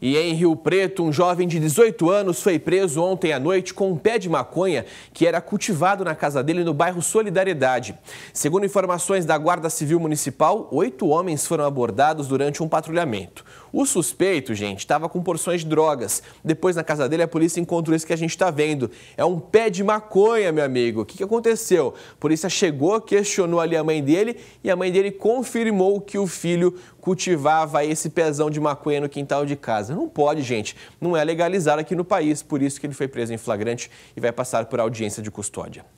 E em Rio Preto, um jovem de 18 anos foi preso ontem à noite com um pé de maconha que era cultivado na casa dele no bairro Solidariedade. Segundo informações da Guarda Civil Municipal, oito homens foram abordados durante um patrulhamento. O suspeito, gente, estava com porções de drogas. Depois, na casa dele, a polícia encontrou isso que a gente está vendo. É um pé de maconha, meu amigo. O que, que aconteceu? A polícia chegou, questionou ali a mãe dele e a mãe dele confirmou que o filho cultivava esse pezão de maconha no quintal de casa. Não pode, gente. Não é legalizado aqui no país. Por isso que ele foi preso em flagrante e vai passar por audiência de custódia.